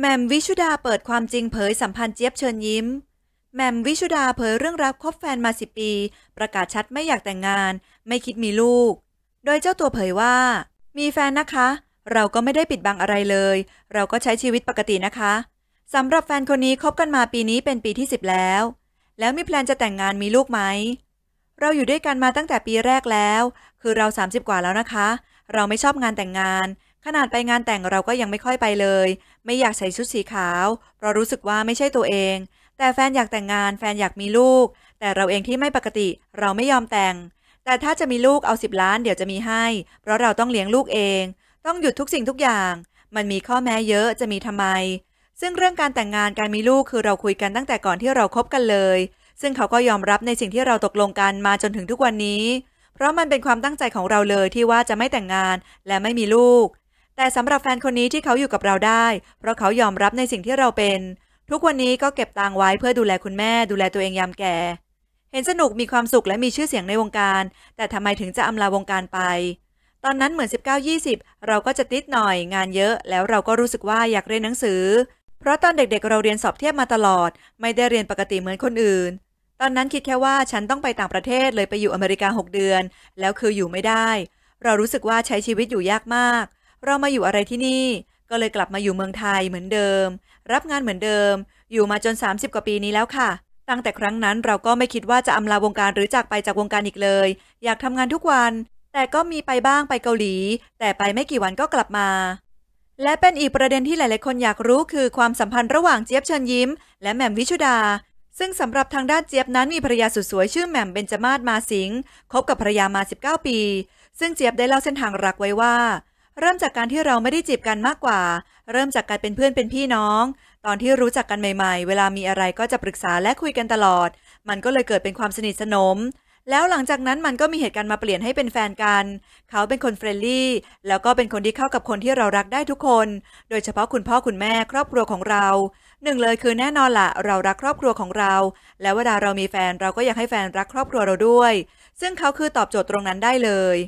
แมมวิชุดาเปิดความจริงเผยสัมพันธ์เจี๊ยบเชิญยิ้ม แมมวิชุดาเผยเรื่องรักคบแฟนมาสิปี ประกาศชัดไม่อยากแต่งงาน ไม่คิดมีลูก โดยเจ้าตัวเผยว่า มีแฟนนะคะ เราก็ไม่ได้ปิดบังอะไรเลย เราก็ใช้ชีวิตปกตินะคะสำหรับแฟนคนนี้คบกันมาปีนี้เป็นปีที่สิบแล้ว แล้วมีแพลนจะแต่งงานมีลูกไหมเราอยู่ด้วยกันมาตั้งแต่ปีแรกแล้ว คือเรา 30กว่าแล้วนะคะ เราไม่ชอบงานแต่งงานขนาดไปงานแต่งเราก็ยังไม่ค่อยไปเลย ไม่อยากใส่ชุดสีขาว เพราะรู้สึกว่าไม่ใช่ตัวเอง แต่แฟนอยากแต่งงาน แฟนอยากมีลูก แต่เราเองที่ไม่ปกติ เราไม่ยอมแต่ง แต่ถ้าจะมีลูกเอาสิบล้านเดี๋ยวจะมีให้ เพราะเราต้องเลี้ยงลูกเอง ต้องหยุดทุกสิ่งทุกอย่าง มันมีข้อแม้เยอะจะมีทำไม ซึ่งเรื่องการแต่งงานการมีลูกคือเราคุยกันตั้งแต่ก่อนที่เราครบกันเลย ซึ่งเขาก็ยอมรับในสิ่งที่เราตกลงกันมาจนถึงทุกวันนี้ เพราะมันเป็นความตั้งใจของเราเลยที่ว่าจะไม่แต่งงานและไม่มีลูกแต่สำหรับแฟนคนนี้ที่เขาอยู่กับเราได้ เพราะเขายอมรับในสิ่งที่เราเป็น ทุกวันนี้ก็เก็บตังไว้เพื่อดูแลคุณแม่ ดูแลตัวเองยามแก่ เห็นสนุกมีความสุขและมีชื่อเสียงในวงการ แต่ทำไมถึงจะอำลาวงการไป ตอนนั้นเหมือน 19-20 เราก็จะติดหน่อย งานเยอะ แล้วเราก็รู้สึกว่าอยากเรียนหนังสือ เพราะตอนเด็ก ๆ เราเรียนสอบเทียบมาตลอด ไม่ได้เรียนปกติเหมือนคนอื่น ตอนนั้นคิดแค่ว่าฉันต้องไปต่างประเทศเลยไปอยู่อเมริกา6เดือน แล้วคืออยู่ไม่ได้ เรารู้สึกว่าใช้ชีวิตอยู่ยากมากเรามาอยู่อะไรที่นี่ ก็เลยกลับมาอยู่เมืองไทยเหมือนเดิม รับงานเหมือนเดิม อยู่มาจน 30 กว่าปีนี้แล้วค่ะ ตั้งแต่ครั้งนั้นเราก็ไม่คิดว่าจะอำลาวงการหรือจากไปจากวงการอีกเลย อยากทำงานทุกวัน แต่ก็มีไปบ้างไปเกาหลี แต่ไปไม่กี่วันก็กลับมา และเป็นอีกประเด็นที่หลายๆคนอยากรู้ คือความสัมพันธ์ระหว่างเจี๊ยบเชิญยิ้ม และแหม่มวิชุดา ซึ่งสำหรับทางด้านเจี๊ยบนั้นมีภรรยาสุดสวย ชื่อแหม่มเบญจมาศมาสิงคบกับภรรยามา 19 ปี ซึ่งเจี๊ยบได้เล่าเส้นทางรักไว้ว่าเริ่มจากการที่เราไม่ได้จีบกันมากกว่า เริ่มจากการเป็นเพื่อน เป็นพี่น้อง ตอนที่รู้จักกันใหม่ๆ เวลามีอะไรก็จะปรึกษาและคุยกันตลอด มันก็เลยเกิดเป็นความสนิทสนม แล้วหลังจากนั้นมันก็มีเหตุการณ์มาเปลี่ยนให้เป็นแฟนกัน เขาเป็นคนเฟรนลี่ แล้วก็เป็นคนที่เข้ากับคนที่เรารักได้ทุกคน โดยเฉพาะคุณพ่อคุณแม่ครอบครัวของเรา หนึ่งเลยคือแน่นอนละเรารักครอบครัวของเรา และเวลาเรามีแฟนเราก็อยากให้แฟนรักครอบครัวเราด้วย ซึ่งเขาคือตอบโจทย์ตรงนั้นได้เลย